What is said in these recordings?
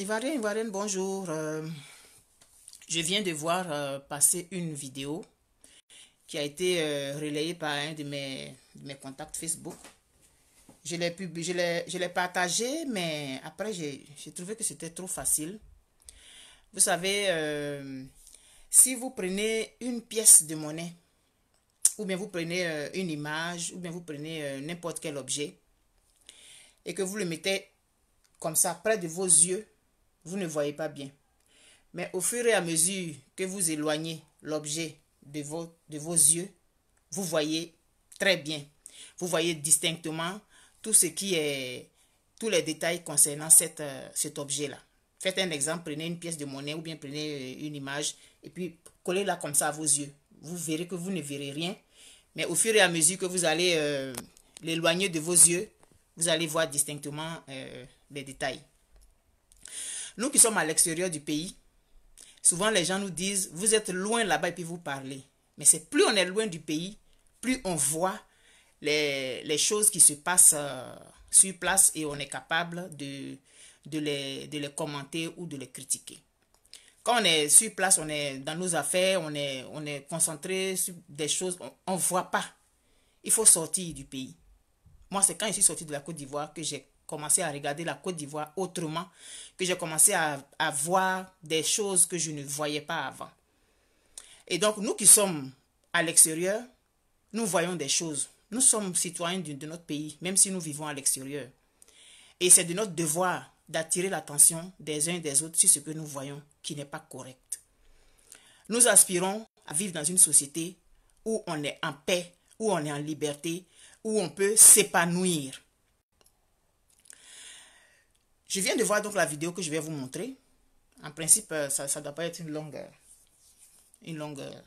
Ivarine, Ivarine, bonjour. Euh, je viens de voir euh, passer une vidéo qui a été euh, relayée par un de mes, contacts Facebook. Je l'ai je partagée, mais après, j'ai trouvé que c'était trop facile. Vous savez, si vous prenez une pièce de monnaie, ou bien vous prenez une image, ou bien vous prenez n'importe quel objet, et que vous le mettez comme ça près de vos yeux, vous ne voyez pas bien. Mais au fur et à mesure que vous éloignez l'objet de vos, de vos yeux, vous voyez très bien. Vous voyez distinctement tout ce qui est, tous les détails concernant cette, euh, cet objet-là. Faites un exemple, prenez une pièce de monnaie ou bien prenez euh, une image et puis collez-la comme ça à vos yeux. Vous verrez que vous ne verrez rien, mais au fur et à mesure que vous allez euh, l'éloigner de vos yeux, vous allez voir distinctement les détails. Nous qui sommes à l'extérieur du pays, souvent les gens nous disent, vous êtes loin là-bas et puis vous parlez. Mais c'est plus on est loin du pays, plus on voit les, choses qui se passent euh, sur place et on est capable de, les, commenter ou de les critiquer. Quand on est sur place, on est dans nos affaires, on est, on est concentré sur des choses, on ne voit pas. Il faut sortir du pays. Moi, c'est quand je suis sorti de la Côte d'Ivoire que j'ai commencé à regarder la Côte d'Ivoire autrement, que j'ai commencé à, voir des choses que je ne voyais pas avant. Et donc, nous qui sommes à l'extérieur, nous voyons des choses. Nous sommes citoyens de notre pays, même si nous vivons à l'extérieur. Et c'est de notre devoir d'attirer l'attention des uns et des autres sur ce que nous voyons qui n'est pas correct. Nous aspirons à vivre dans une société où on est en paix, où on est en liberté, où on peut s'épanouir. Je viens de voir donc la vidéo que je vais vous montrer. En principe, euh, ça ne doit pas être une longueur. Euh, une longueur. Euh.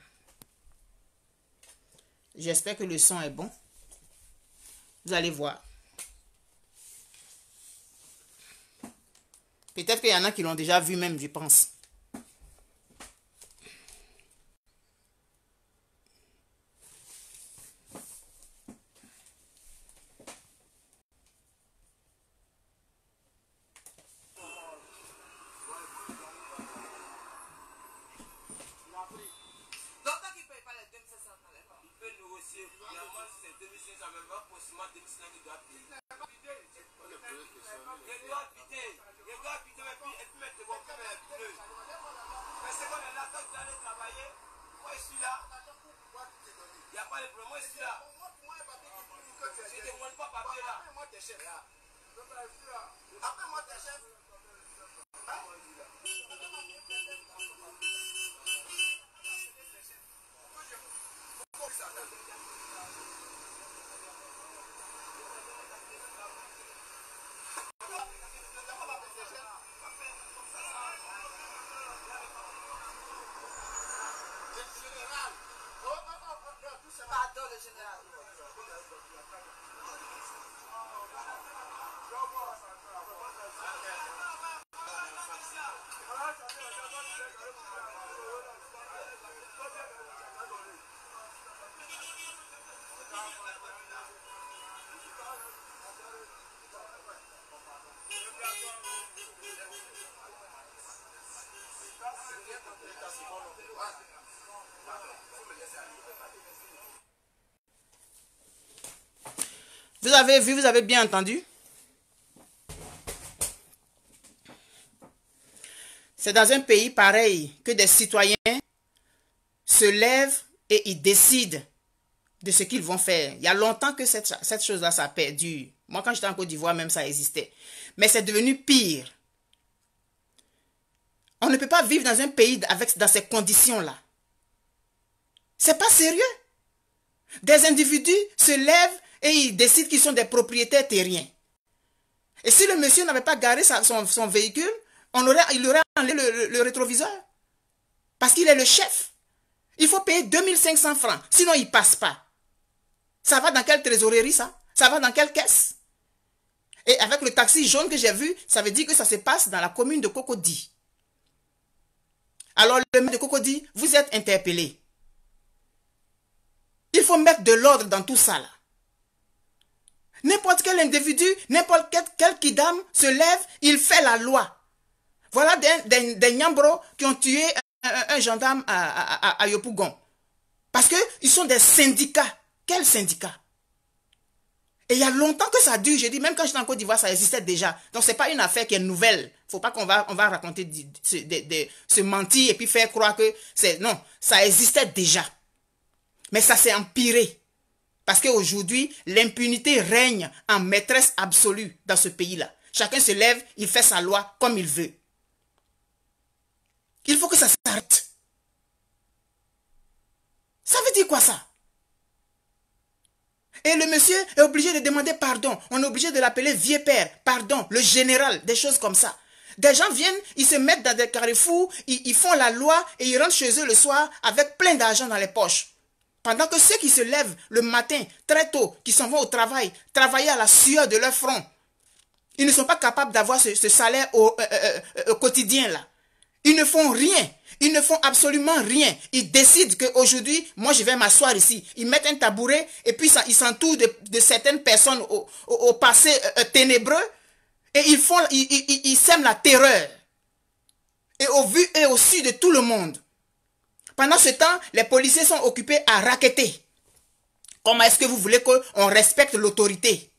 J'espère que le son est bon. Vous allez voir. Peut-être qu'il y en a qui l'ont déjà vu même, je pense. quand tu travailler, moi je suis là. Il n'y a pas de problème, moi je suis là. Je pas là. Après moi tes chefs. Après moi tes hein? Vous avez vu, vous avez bien entendu C'est dans un pays pareil que des citoyens se lèvent et ils décident de ce qu'ils vont faire. Il y a longtemps que cette, chose-là, ça perdue. Moi, quand j'étais en Côte d'Ivoire, même ça existait. Mais c'est devenu pire. On ne peut pas vivre dans un pays avec, dans ces conditions-là. C'est pas sérieux. Des individus se lèvent et ils décident qu'ils sont des propriétaires terriens. Et si le monsieur n'avait pas garé son, véhicule, on aurait, il aurait enlevé le, le rétroviseur. Parce qu'il est le chef. Il faut payer 2500 francs, sinon il ne passe pas. Ça va dans quelle trésorerie ça Ça va dans quelle caisse Et avec le taxi jaune que j'ai vu, ça veut dire que ça se passe dans la commune de Cocody. Alors le maire de Coco vous êtes interpellé. Il faut mettre de l'ordre dans tout ça là. N'importe quel individu, n'importe quel, quel se lève, il fait la loi. Voilà des, des, Nyambros qui ont tué un, gendarme à, à, à Yopougon. Parce qu'ils sont des syndicats. Quels syndicats et il y a longtemps que ça dure. J'ai dit, même quand j'étais en Côte d'Ivoire, ça existait déjà. Donc, ce n'est pas une affaire qui est nouvelle. Il ne Faut pas qu'on va, on va raconter, de, de, se mentir et puis faire croire que c'est, non, ça existait déjà. Mais ça s'est empiré. Parce qu'aujourd'hui, l'impunité règne en maîtresse absolue dans ce pays-là. Chacun se lève, il fait sa loi comme il veut. Il faut que ça s'arrête. Ça veut dire quoi ça et le monsieur est obligé de demander pardon. On est obligé de l'appeler vieux père, pardon, le général, des choses comme ça. Des gens viennent, ils se mettent dans des carrefours, ils, font la loi et ils rentrent chez eux le soir avec plein d'argent dans les poches. Pendant que ceux qui se lèvent le matin très tôt, qui s'en vont au travail, travaillent à la sueur de leur front, ils ne sont pas capables d'avoir ce, salaire au, euh, euh, euh, quotidien là. Ils ne font rien. Ils ne font absolument rien. Ils décident qu'aujourd'hui, moi, je vais m'asseoir ici. Ils mettent un tabouret et puis ils s'entourent de, certaines personnes au, passé euh, euh, ténébreux et ils, font, ils, ils sèment la terreur. Et au vu et au su de tout le monde. Pendant ce temps, les policiers sont occupés à raqueter. Comment est-ce que vous voulez qu'on respecte l'autorité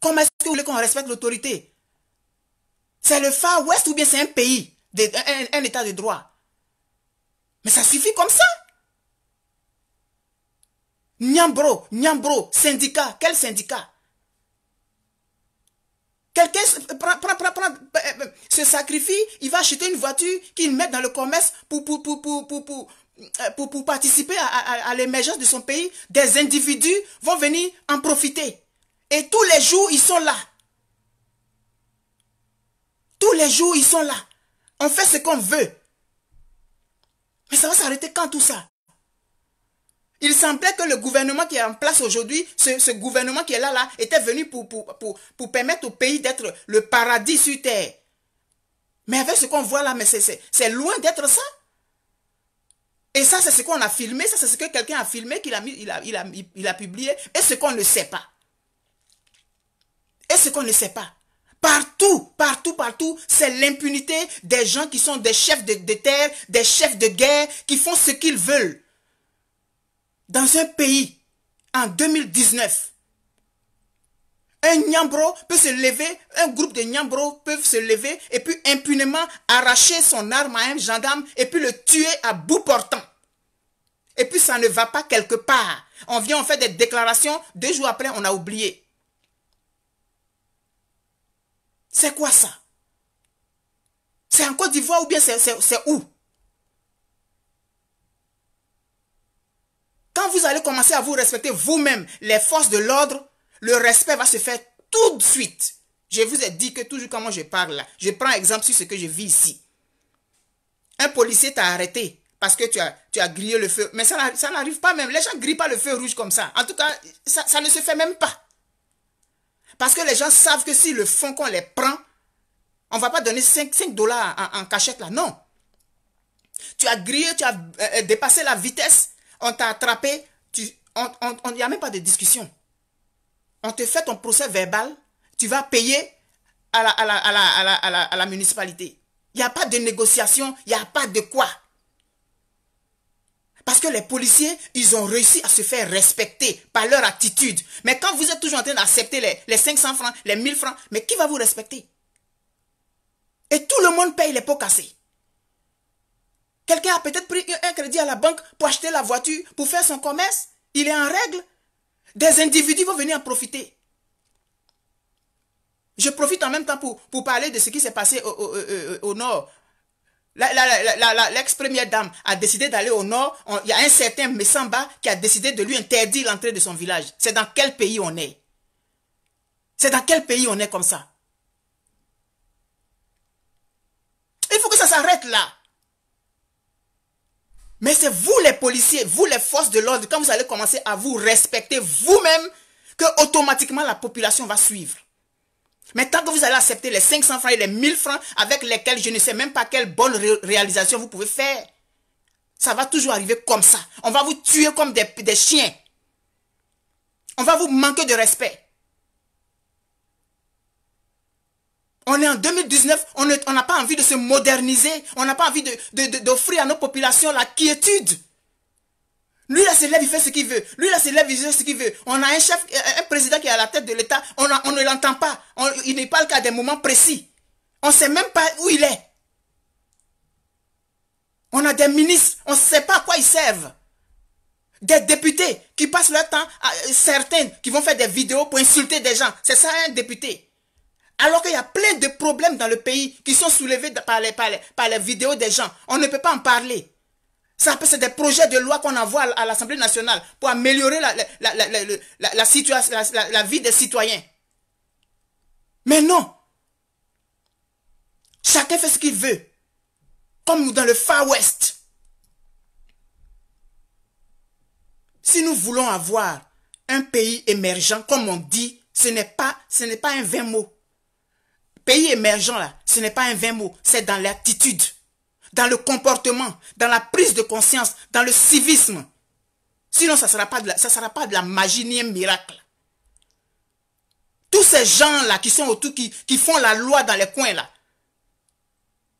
Comment est-ce que vous voulez qu'on respecte l'autorité C'est le Far West ou bien c'est un pays un, état de droit. Mais ça suffit comme ça. Nyambro, Nyambro, syndicat, quel syndicat Quelqu'un se euh, euh, sacrifie, il va acheter une voiture qu'il met dans le commerce pour, pour, euh, participer à l'émergence de son pays. Des individus vont venir en profiter. Et tous les jours, ils sont là. Tous les jours, ils sont là. On fait ce qu'on veut. Mais ça va s'arrêter quand tout ça Il semblait que le gouvernement qui est en place aujourd'hui, ce, gouvernement qui est là, là, était venu pour, pour, permettre au pays d'être le paradis sur terre. Mais avec ce qu'on voit là, mais c'est loin d'être ça. Et ça, c'est ce qu'on a filmé, ça, c'est ce que quelqu'un a filmé, qu'il a, mis, il a, il a, il a publié, et ce qu'on ne sait pas. Et ce qu'on ne sait pas. Partout, partout, partout, c'est l'impunité des gens qui sont des chefs de, terre, des chefs de guerre, qui font ce qu'ils veulent. Dans un pays, en 2019, un Nyambro peut se lever, un groupe de Nyambro peuvent se lever et puis impunément arracher son arme à un gendarme et puis le tuer à bout portant. Et puis ça ne va pas quelque part. On vient, on fait des déclarations, deux jours après on a oublié. C'est quoi ça C'est en Côte d'Ivoire ou bien c'est où Quand vous allez commencer à vous respecter vous-même, les forces de l'ordre, le respect va se faire tout de suite. Je vous ai dit que toujours quand moi je parle là, je prends exemple sur ce que je vis ici. Un policier t'a arrêté parce que tu as, tu as grillé le feu. Mais ça, n'arrive pas même. Les gens grillent pas le feu rouge comme ça. En tout cas, ça ne se fait même pas. Parce que les gens savent que si le fond qu'on les prend, on ne va pas donner 5, 5 dollars en, cachette là. Non. Tu as grillé, tu as euh, euh, dépassé la vitesse, on t'a attrapé, il n'y a même pas de discussion. On te fait ton procès verbal, tu vas payer à la, à la municipalité. Il n'y a pas de négociation, il n'y a pas de quoi. Parce que les policiers, ils ont réussi à se faire respecter par leur attitude. Mais quand vous êtes toujours en train d'accepter les, 500 francs, les 1000 francs, mais qui va vous respecter Et tout le monde paye les pots cassés. Quelqu'un a peut-être pris un crédit à la banque pour acheter la voiture, pour faire son commerce. Il est en règle. Des individus vont venir en profiter. Je profite en même temps pour, pour parler de ce qui s'est passé au, au, euh, euh, au nord L'ex-première dame a décidé d'aller au nord. Il y a un certain Messamba qui a décidé de lui interdire l'entrée de son village. C'est dans quel pays on est C'est dans quel pays on est comme ça Il faut que ça s'arrête là. Mais c'est vous les policiers, vous les forces de l'ordre, quand vous allez commencer à vous respecter vous-même, que automatiquement la population va suivre. Mais tant que vous allez accepter les 500 francs et les 1000 francs avec lesquels je ne sais même pas quelle bonne réalisation vous pouvez faire, ça va toujours arriver comme ça. On va vous tuer comme des, chiens. On va vous manquer de respect. On est en 2019, on n'a pas envie de se moderniser, on n'a pas envie d'offrir de, de, à nos populations la quiétude. Lui, là, lève il fait ce qu'il veut. Lui, là, lève il fait ce qu'il veut. On a un chef, euh, un président qui est à la tête de l'État. On, ne l'entend pas. il ne parle qu'à des moments précis. On ne sait même pas où il est. On a des ministres, on ne sait pas à quoi ils servent. Des députés qui passent leur temps, à, euh, certains qui vont faire des vidéos pour insulter des gens. C'est ça un député. Alors qu'il y a plein de problèmes dans le pays qui sont soulevés par par les vidéos des gens. On ne peut pas en parler. Ça, c'est des projets de loi qu'on envoie à l'Assemblée nationale pour améliorer la, situation, la vie des citoyens. Mais non. Chacun fait ce qu'il veut. Comme dans le Far West. Si nous voulons avoir un pays émergent, comme on dit, ce n'est pas, ce n'est pas un vain mot. Pays émergent, là, ce n'est pas un vain mot. C'est dans l'attitude dans le comportement, dans la prise de conscience, dans le civisme. Sinon, ça ne sera, pas de la, sera pas de magie ni un miracle. Tous ces gens-là qui sont autour, qui, qui font la loi dans les coins là,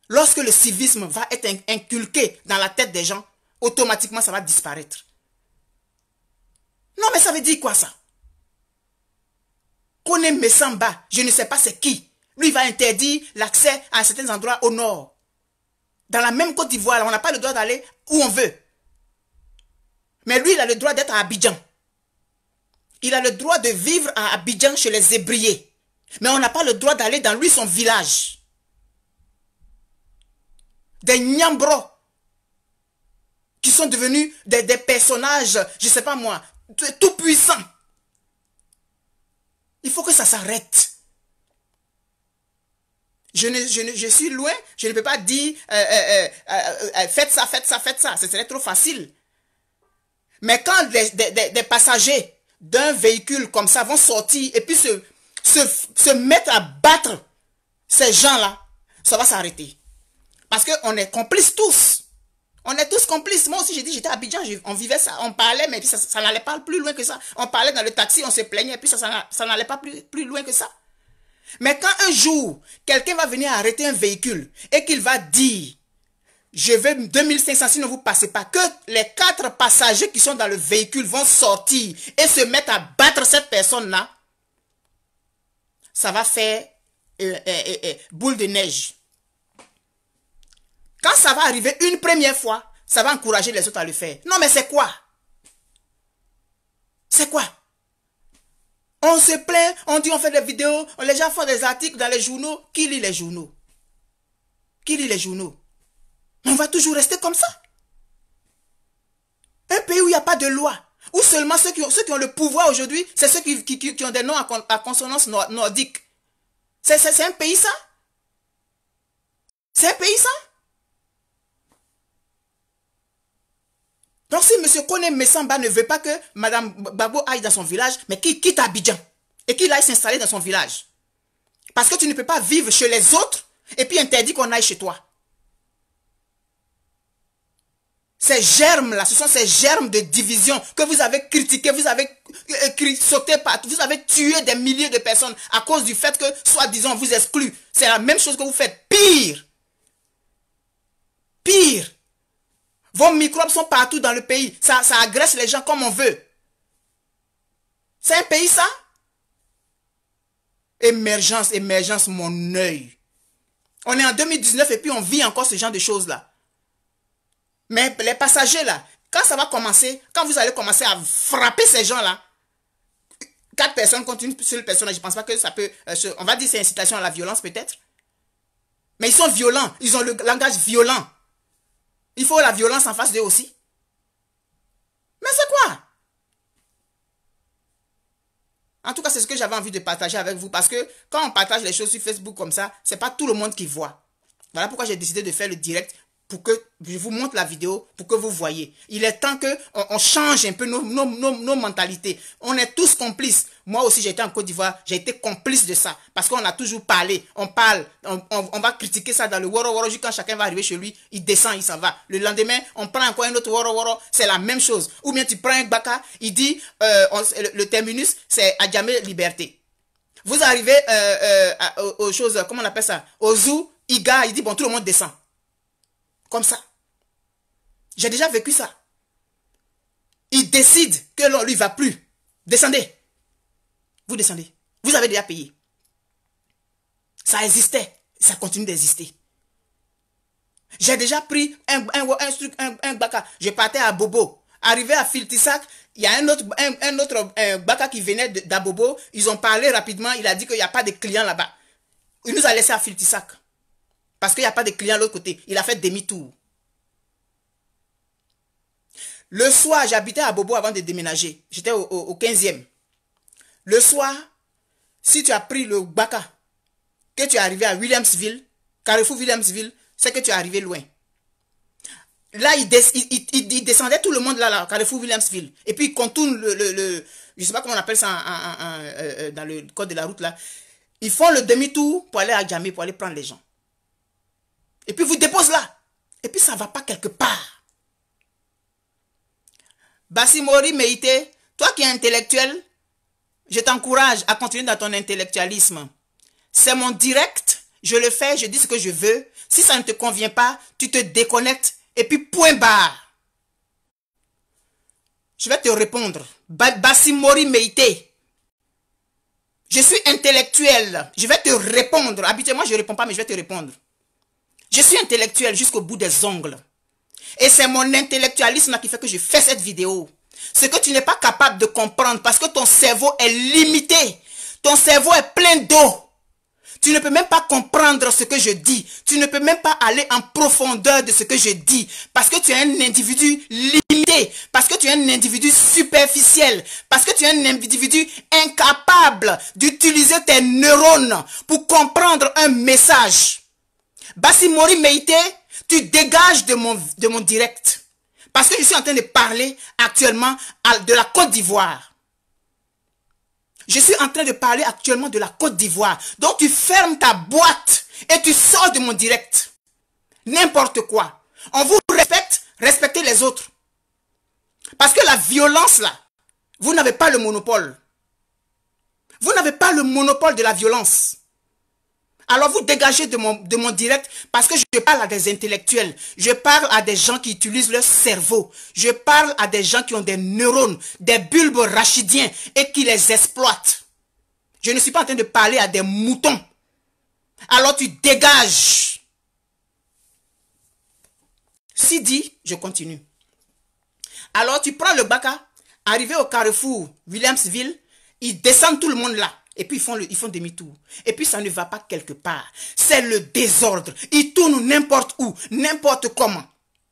lorsque le civisme va être inculqué dans la tête des gens, automatiquement ça va disparaître. Non mais ça veut dire quoi ça Kone Messamba, je ne sais pas c'est qui. Lui va interdire l'accès à certains endroits au nord. Dans la même Côte d'Ivoire, on n'a pas le droit d'aller où on veut. Mais lui, il a le droit d'être à Abidjan. Il a le droit de vivre à Abidjan chez les zébriers. Mais on n'a pas le droit d'aller dans lui son village. Des Nyambros qui sont devenus des, des personnages, je ne sais pas moi, tout puissants. Il faut que ça s'arrête. Je, suis loin, je ne peux pas dire euh, euh, euh, faites ça, faites ça, faites ça. Ce serait trop facile. Mais quand des, passagers d'un véhicule comme ça vont sortir et puis se, mettre à battre ces gens-là, ça va s'arrêter. Parce qu'on est complices tous. On est tous complices. Moi aussi, j'ai dit, j'étais à Abidjan, on vivait ça, on parlait, mais ça, n'allait pas plus loin que ça. On parlait dans le taxi, on se plaignait, puis ça, n'allait pas plus loin que ça. Mais quand un jour, quelqu'un va venir arrêter un véhicule et qu'il va dire, je vais 2500 si ne vous passez pas, que les quatre passagers qui sont dans le véhicule vont sortir et se mettre à battre cette personne-là, ça va faire euh, euh, euh, boule de neige. Quand ça va arriver une première fois, ça va encourager les autres à le faire. Non, mais c'est quoi C'est quoi on se plaint, on dit on fait des vidéos, les gens font des articles dans les journaux. Qui lit les journaux Qui lit les journaux On va toujours rester comme ça. Un pays où il n'y a pas de loi, où seulement ceux qui ont, ceux qui ont le pouvoir aujourd'hui, c'est ceux qui, ont des noms à, à consonance nordique. C'est un pays ça C'est un pays ça Donc si M. Kone Messamba ne veut pas que Mme Babo aille dans son village, mais qu'il quitte Abidjan et qu'il aille s'installer dans son village. Parce que tu ne peux pas vivre chez les autres et puis interdit qu'on aille chez toi. Ces germes-là, ce sont ces germes de division que vous avez critiqués, vous avez euh, sauté partout, vous avez tué des milliers de personnes à cause du fait que, soi-disant, vous exclut. C'est la même chose que vous faites. Pire. Pire. Vos microbes sont partout dans le pays. Ça, ça agresse les gens comme on veut. C'est un pays, ça Émergence, émergence, mon œil. On est en 2019 et puis on vit encore ce genre de choses-là. Mais les passagers, là, quand ça va commencer, quand vous allez commencer à frapper ces gens-là, quatre personnes contre une seule personne, je ne pense pas que ça peut... Euh, on va dire c'est incitation à la violence peut-être. Mais ils sont violents. Ils ont le langage violent. Il faut la violence en face d'eux aussi. Mais c'est quoi En tout cas, c'est ce que j'avais envie de partager avec vous parce que quand on partage les choses sur Facebook comme ça, c'est pas tout le monde qui voit. Voilà pourquoi j'ai décidé de faire le direct pour que je vous montre la vidéo pour que vous voyez. Il est temps que on, change un peu nos, mentalités. On est tous complices. Moi aussi, j'étais en Côte d'Ivoire, j'ai été complice de ça. Parce qu'on a toujours parlé, on parle, on, va critiquer ça dans le woro woro. Quand chacun va arriver chez lui, il descend, il s'en va. Le lendemain, on prend encore un autre woro woro, c'est la même chose. Ou bien tu prends un baka, il dit, euh, le, terminus, c'est Adjamé Liberté. Vous arrivez euh, euh, aux, choses, comment on appelle ça Au zoo, Iga, il dit, bon, tout le monde descend comme ça. J'ai déjà vécu ça. Il décide que l'on lui va plus. Descendez. Vous descendez. Vous avez déjà payé. Ça existait. Ça continue d'exister. J'ai déjà pris un, un, un, truc, un, un baka. Je partais à Bobo. Arrivé à Filtissac. il y a un autre, un, autre euh, baka qui venait d'Abobo. Ils ont parlé rapidement. Il a dit qu'il n'y a pas de clients là-bas. Il nous a laissé à Filtisac. Parce qu'il n'y a pas de clients de l'autre côté. Il a fait demi-tour. Le soir, j'habitais à Bobo avant de déménager. J'étais au, 15e. Le soir, si tu as pris le baca, que tu es arrivé à Williamsville, Carrefour Williamsville, c'est que tu es arrivé loin. Là, il, descendait tout le monde là, là, Carrefour Williamsville. Et puis, il contourne le, le, je sais pas comment on appelle ça euh, euh, dans le code de la route là. Ils font le demi-tour pour aller à Djamé, pour aller prendre les gens. Et puis vous dépose là. Et puis ça ne va pas quelque part. Basimori Meite, toi qui es intellectuel, je t'encourage à continuer dans ton intellectualisme. C'est mon direct, je le fais, je dis ce que je veux. Si ça ne te convient pas, tu te déconnectes et puis point barre. Je vais te répondre. Basimori Meite. Je suis intellectuel. Je vais te répondre. Habituellement, je ne réponds pas, mais je vais te répondre. Je suis intellectuel jusqu'au bout des ongles. Et c'est mon intellectualisme qui fait que je fais cette vidéo. Ce que tu n'es pas capable de comprendre parce que ton cerveau est limité. Ton cerveau est plein d'eau. Tu ne peux même pas comprendre ce que je dis. Tu ne peux même pas aller en profondeur de ce que je dis. Parce que tu es un individu limité. Parce que tu es un individu superficiel. Parce que tu es un individu incapable d'utiliser tes neurones pour comprendre un message. Mori Meite, tu dégages de mon, de mon direct. Parce que je suis en train de parler actuellement de la Côte d'Ivoire. Je suis en train de parler actuellement de la Côte d'Ivoire. Donc tu fermes ta boîte et tu sors de mon direct. N'importe quoi. On vous respecte, respectez les autres. Parce que la violence là, vous n'avez pas le monopole. Vous n'avez pas le monopole de la violence. Alors vous dégagez de mon, direct parce que je parle à des intellectuels. Je parle à des gens qui utilisent leur cerveau. Je parle à des gens qui ont des neurones, des bulbes rachidiens et qui les exploitent. Je ne suis pas en train de parler à des moutons. Alors tu dégages. Si dit, je continue. Alors tu prends le à arrivé au carrefour Williamsville, ils descendent tout le monde là. Et puis ils font, font demi-tour. Et puis ça ne va pas quelque part. C'est le désordre. Ils tournent n'importe où, n'importe comment.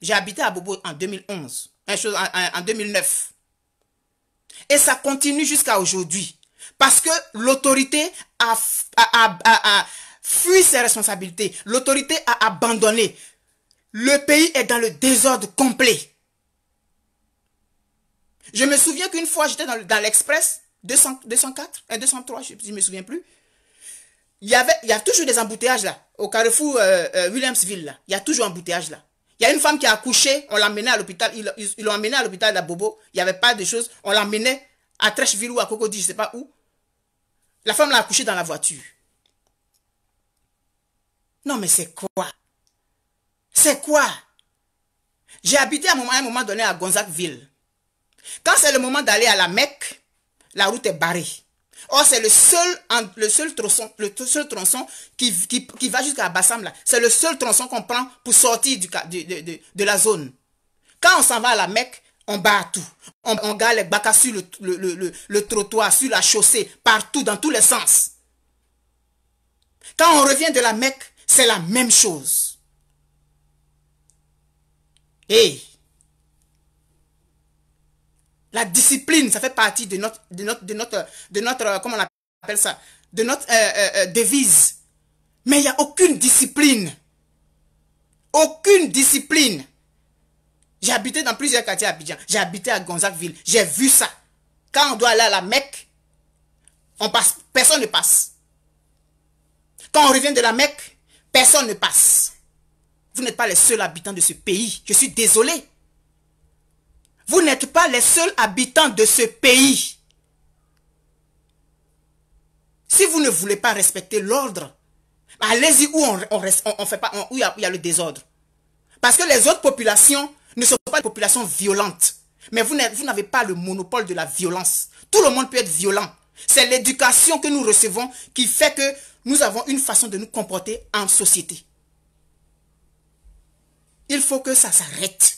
J'ai habité à Bobo en 2011, en 2009. Et ça continue jusqu'à aujourd'hui. Parce que l'autorité a, a, a, fui ses responsabilités. L'autorité a abandonné. Le pays est dans le désordre complet. Je me souviens qu'une fois, j'étais dans l'Express 204, 203, euh, je ne me souviens plus. Il y, avait, il y a toujours des embouteillages là, au carrefour euh, euh, Williamsville Il y a toujours embouteillage là. Il y a une femme qui a accouché, on l'a emmenée à l'hôpital, ils l'ont emmenée à l'hôpital à Bobo, il n'y avait pas de choses, on l'a emmené à Trècheville ou à Cocody, je ne sais pas où. La femme l'a accouché dans la voiture. Non mais c'est quoi C'est quoi J'ai habité à un moment, donné à Gonzagueville. Quand c'est le moment d'aller à la Mecque, la route est barrée. Or, c'est le seul, le seul tronçon, seul tronçon qui, va jusqu'à Bassam, C'est le seul tronçon qu'on prend pour sortir de, de, la zone. Quand on s'en va à la Mecque, on bat tout. On, on garde les bacs sur le, trottoir, sur la chaussée, partout, dans tous les sens. Quand on revient de la Mecque, c'est la même chose. Hé la discipline, ça fait partie de notre, de notre, de notre, de notre euh, comment on appelle ça, de notre euh, euh, devise. Mais il n'y a aucune discipline. Aucune discipline. J'ai habité dans plusieurs quartiers à Abidjan. J'ai habité à Gonzagueville. J'ai vu ça. Quand on doit aller à la Mecque, on passe, personne ne passe. Quand on revient de la Mecque, personne ne passe. Vous n'êtes pas les seuls habitants de ce pays. Je suis désolé. Vous n'êtes pas les seuls habitants de ce pays. Si vous ne voulez pas respecter l'ordre, allez-y où on, fait pas, où il y, a le désordre. Parce que les autres populations ne sont pas des populations violentes. Mais vous n'avez pas le monopole de la violence. Tout le monde peut être violent. C'est l'éducation que nous recevons qui fait que nous avons une façon de nous comporter en société. Il faut que ça s'arrête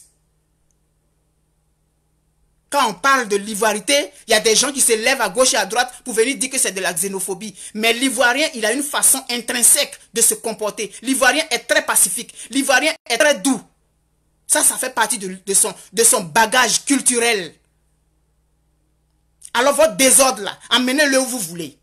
quand on parle de l'ivoirité, il y a des gens qui se lèvent à gauche et à droite pour venir dire que c'est de la xénophobie. Mais l'ivoirien, il a une façon intrinsèque de se comporter. L'ivoirien est très pacifique. L'ivoirien est très doux. Ça, ça fait partie de, son, de son bagage culturel. Alors votre désordre là, amenez-le où vous voulez.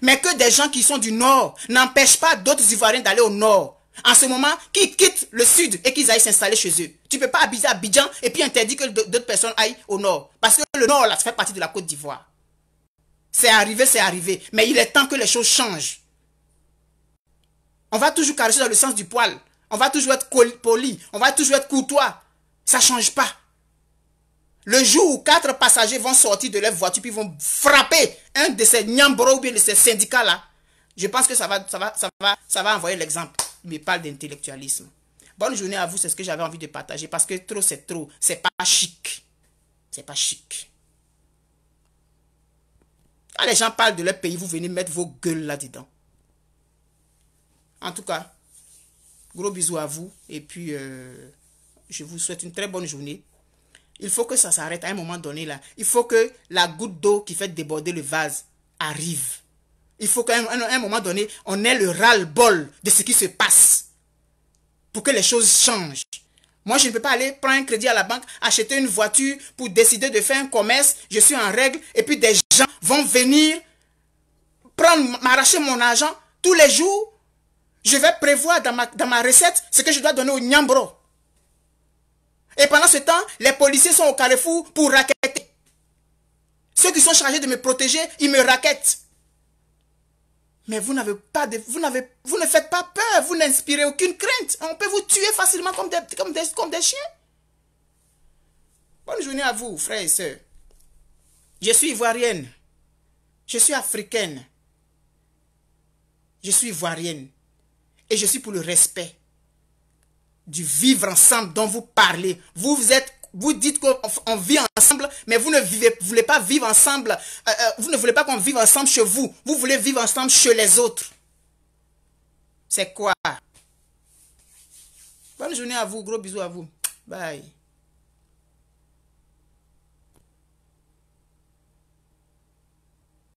Mais que des gens qui sont du nord n'empêchent pas d'autres Ivoiriens d'aller au nord en ce moment, qu'ils quittent le sud et qu'ils aillent s'installer chez eux. Tu ne peux pas abuser Abidjan et puis interdire que d'autres personnes aillent au nord. Parce que le nord, là, ça fait partie de la Côte d'Ivoire. C'est arrivé, c'est arrivé. Mais il est temps que les choses changent. On va toujours caresser dans le sens du poil. On va toujours être poli. On va toujours être courtois. Ça ne change pas. Le jour où quatre passagers vont sortir de leur voiture puis vont frapper un de ces nyambro ou bien de ces syndicats-là, je pense que ça va, ça va, ça va, ça va envoyer l'exemple me parle d'intellectualisme. Bonne journée à vous, c'est ce que j'avais envie de partager parce que trop c'est trop, c'est pas chic. C'est pas chic. Quand les gens parlent de leur pays, vous venez mettre vos gueules là-dedans. En tout cas, gros bisous à vous et puis euh, je vous souhaite une très bonne journée. Il faut que ça s'arrête à un moment donné là. Il faut que la goutte d'eau qui fait déborder le vase arrive. Il faut qu'à un, moment donné, on ait le ras-le-bol de ce qui se passe pour que les choses changent. Moi, je ne peux pas aller prendre un crédit à la banque, acheter une voiture pour décider de faire un commerce. Je suis en règle et puis des gens vont venir prendre, m'arracher mon argent tous les jours. Je vais prévoir dans ma, recette ce que je dois donner au niambro. Et pendant ce temps, les policiers sont au carrefour pour raqueter. Ceux qui sont chargés de me protéger, ils me raquettent. Mais vous n'avez pas de, vous n'avez, vous ne faites pas peur, vous n'inspirez aucune crainte. On peut vous tuer facilement comme des, comme des, des chiens. Bonne journée à vous, frères et sœurs. Je suis ivoirienne. Je suis africaine. Je suis ivoirienne. Et je suis pour le respect du vivre ensemble dont vous parlez. Vous, vous êtes vous dites qu'on vit ensemble, mais vous ne vivez, voulez pas vivre ensemble. Euh, euh, vous ne voulez pas qu'on vive ensemble chez vous. Vous voulez vivre ensemble chez les autres. C'est quoi Bonne journée à vous. Gros bisous à vous. Bye.